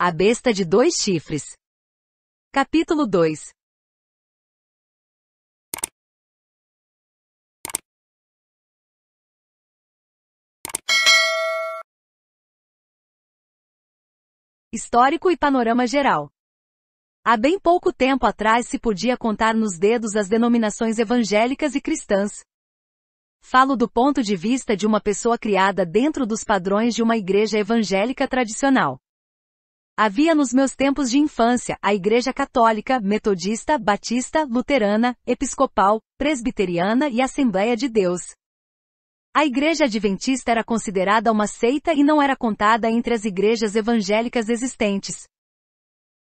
A besta de dois chifres. Capítulo 2 Histórico e panorama geral. Há bem pouco tempo atrás se podia contar nos dedos as denominações evangélicas e cristãs. Falo do ponto de vista de uma pessoa criada dentro dos padrões de uma igreja evangélica tradicional. Havia nos meus tempos de infância a Igreja Católica, Metodista, Batista, Luterana, Episcopal, Presbiteriana e Assembleia de Deus. A Igreja Adventista era considerada uma seita e não era contada entre as igrejas evangélicas existentes.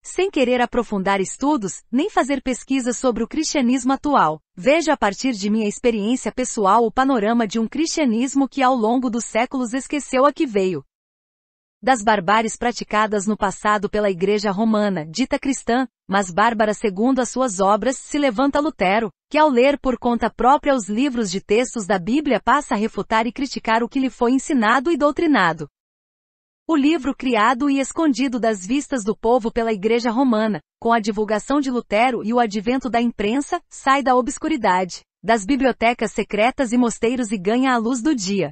Sem querer aprofundar estudos, nem fazer pesquisas sobre o cristianismo atual, vejo a partir de minha experiência pessoal o panorama de um cristianismo que ao longo dos séculos esqueceu a que veio, das barbáries praticadas no passado pela Igreja Romana, dita cristã, mas bárbara segundo as suas obras, se levanta Lutero, que ao ler por conta própria os livros de textos da Bíblia passa a refutar e criticar o que lhe foi ensinado e doutrinado. O livro criado e escondido das vistas do povo pela Igreja Romana, com a divulgação de Lutero e o advento da imprensa, sai da obscuridade, das bibliotecas secretas e mosteiros e ganha a luz do dia.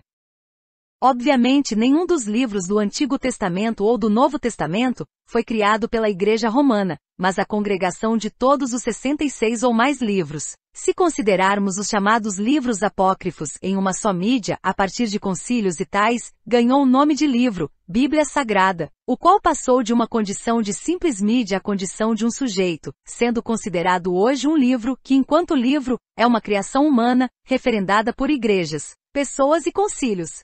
Obviamente, nenhum dos livros do Antigo Testamento ou do Novo Testamento foi criado pela Igreja Romana, mas a congregação de todos os 66 ou mais livros. Se considerarmos os chamados livros apócrifos em uma só mídia, a partir de concílios e tais, ganhou o nome de livro, Bíblia Sagrada, o qual passou de uma condição de simples mídia à condição de um sujeito, sendo considerado hoje um livro que, enquanto livro, é uma criação humana, referendada por igrejas, pessoas e concílios.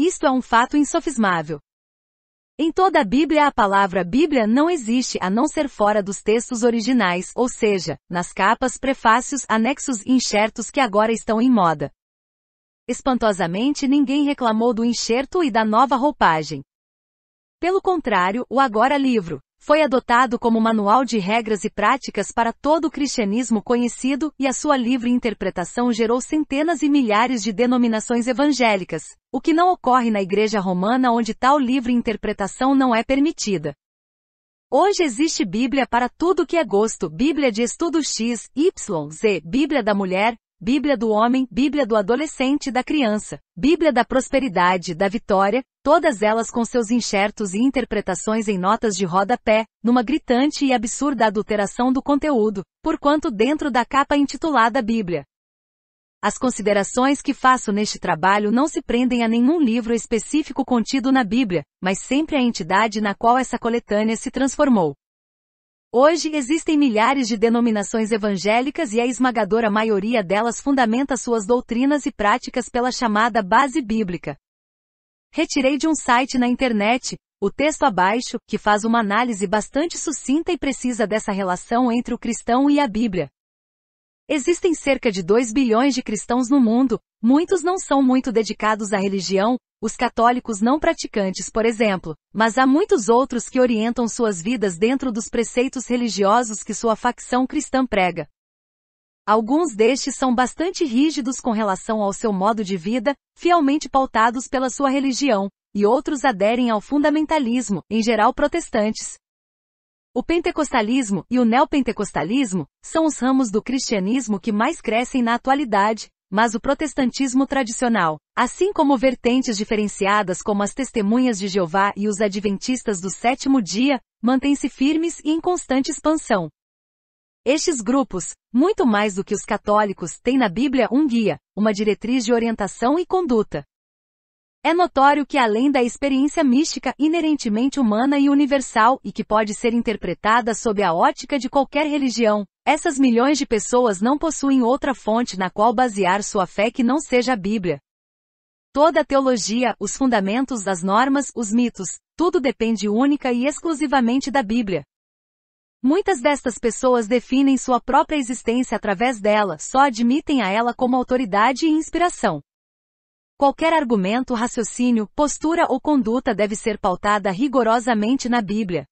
Isto é um fato insofismável. Em toda a Bíblia a palavra Bíblia não existe a não ser fora dos textos originais, ou seja, nas capas, prefácios, anexos e enxertos que agora estão em moda. Espantosamente ninguém reclamou do enxerto e da nova roupagem. Pelo contrário, o agora livro, foi adotado como manual de regras e práticas para todo o cristianismo conhecido e a sua livre interpretação gerou centenas e milhares de denominações evangélicas, o que não ocorre na Igreja Romana onde tal livre interpretação não é permitida. Hoje existe Bíblia para tudo que é gosto, Bíblia de estudo X, Y, Z, Bíblia da mulher, Bíblia do homem, Bíblia do adolescente e da criança, Bíblia da prosperidade e da vitória, todas elas com seus enxertos e interpretações em notas de rodapé, numa gritante e absurda adulteração do conteúdo, porquanto dentro da capa intitulada Bíblia. As considerações que faço neste trabalho não se prendem a nenhum livro específico contido na Bíblia, mas sempre à entidade na qual essa coletânea se transformou. Hoje existem milhares de denominações evangélicas e a esmagadora maioria delas fundamenta suas doutrinas e práticas pela chamada base bíblica. Retirei de um site na internet, o texto abaixo, que faz uma análise bastante sucinta e precisa dessa relação entre o cristão e a Bíblia. Existem cerca de 2 bilhões de cristãos no mundo, muitos não são muito dedicados à religião, os católicos não praticantes, por exemplo, mas há muitos outros que orientam suas vidas dentro dos preceitos religiosos que sua facção cristã prega. Alguns destes são bastante rígidos com relação ao seu modo de vida, fielmente pautados pela sua religião, e outros aderem ao fundamentalismo, em geral protestantes. O pentecostalismo e o neopentecostalismo são os ramos do cristianismo que mais crescem na atualidade, mas o protestantismo tradicional, assim como vertentes diferenciadas como as testemunhas de Jeová e os adventistas do sétimo dia, mantém-se firmes e em constante expansão. Estes grupos, muito mais do que os católicos, têm na Bíblia um guia, uma diretriz de orientação e conduta, é notório que além da experiência mística inerentemente humana e universal e que pode ser interpretada sob a ótica de qualquer religião, essas milhões de pessoas não possuem outra fonte na qual basear sua fé que não seja a Bíblia. Toda a teologia, os fundamentos das normas, os mitos, tudo depende única e exclusivamente da Bíblia. Muitas destas pessoas definem sua própria existência através dela, só admitem a ela como autoridade e inspiração. Qualquer argumento, raciocínio, postura ou conduta deve ser pautada rigorosamente na Bíblia.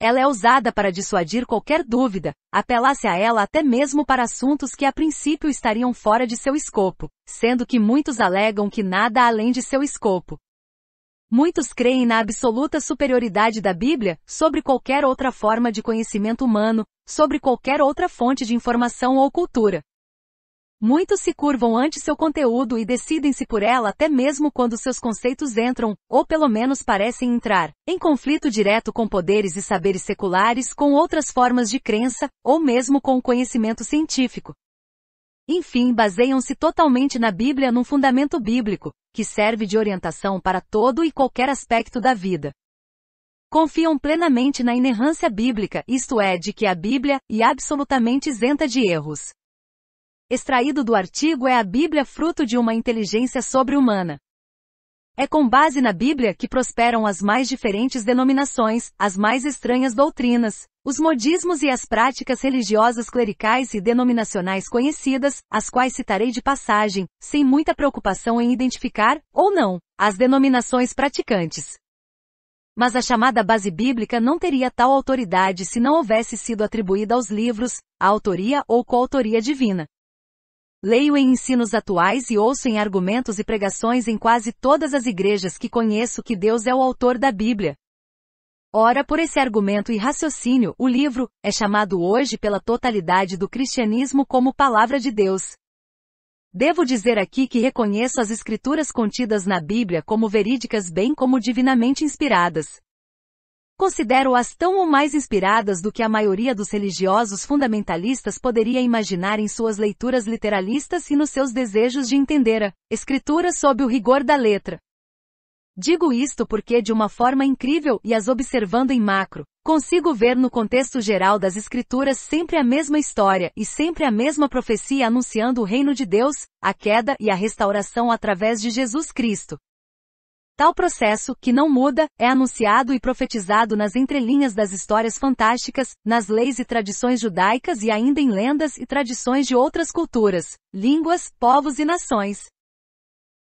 Ela é usada para dissuadir qualquer dúvida, apelar-se a ela até mesmo para assuntos que a princípio estariam fora de seu escopo, sendo que muitos alegam que nada além de seu escopo. Muitos creem na absoluta superioridade da Bíblia sobre qualquer outra forma de conhecimento humano, sobre qualquer outra fonte de informação ou cultura. Muitos se curvam ante seu conteúdo e decidem-se por ela até mesmo quando seus conceitos entram, ou pelo menos parecem entrar, em conflito direto com poderes e saberes seculares, com outras formas de crença, ou mesmo com o conhecimento científico. Enfim, baseiam-se totalmente na Bíblia num fundamento bíblico, que serve de orientação para todo e qualquer aspecto da vida confiam plenamente na inerrância bíblica, isto é, de que a Bíblia, é absolutamente isenta de erros extraído do artigo é a Bíblia fruto de uma inteligência sobre-humana. É com base na Bíblia que prosperam as mais diferentes denominações, as mais estranhas doutrinas, os modismos e as práticas religiosas clericais e denominacionais conhecidas, as quais citarei de passagem, sem muita preocupação em identificar, ou não, as denominações praticantes. Mas a chamada base bíblica não teria tal autoridade se não houvesse sido atribuída aos livros, a autoria ou coautoria divina. Leio em ensinos atuais e ouço em argumentos e pregações em quase todas as igrejas que conheço que Deus é o autor da Bíblia. Ora, por esse argumento e raciocínio, o livro é chamado hoje pela totalidade do cristianismo como Palavra de Deus. Devo dizer aqui que reconheço as escrituras contidas na Bíblia como verídicas bem como divinamente inspiradas. Considero-as tão ou mais inspiradas do que a maioria dos religiosos fundamentalistas poderia imaginar em suas leituras literalistas e nos seus desejos de entender a escritura sob o rigor da letra. Digo isto porque de uma forma incrível e as observando em macro, consigo ver no contexto geral das escrituras sempre a mesma história e sempre a mesma profecia anunciando o reino de Deus, a queda e a restauração através de Jesus Cristo, Tal processo, que não muda, é anunciado e profetizado nas entrelinhas das histórias fantásticas, nas leis e tradições judaicas e ainda em lendas e tradições de outras culturas, línguas, povos e nações.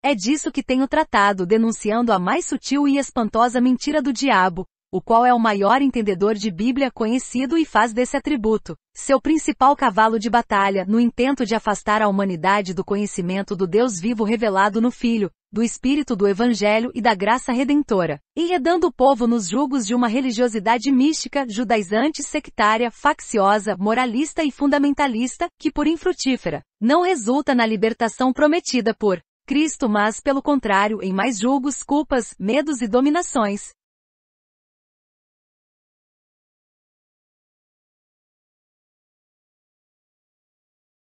É disso que tenho tratado, denunciando a mais sutil e espantosa mentira do diabo, o qual é o maior entendedor de Bíblia conhecido e faz desse atributo seu principal cavalo de batalha no intento de afastar a humanidade do conhecimento do Deus vivo revelado no Filho, do Espírito do Evangelho e da graça redentora, enredando o povo nos julgos de uma religiosidade mística, judaizante, sectária, facciosa, moralista e fundamentalista, que por infrutífera, não resulta na libertação prometida por Cristo, mas pelo contrário, em mais julgos, culpas, medos e dominações,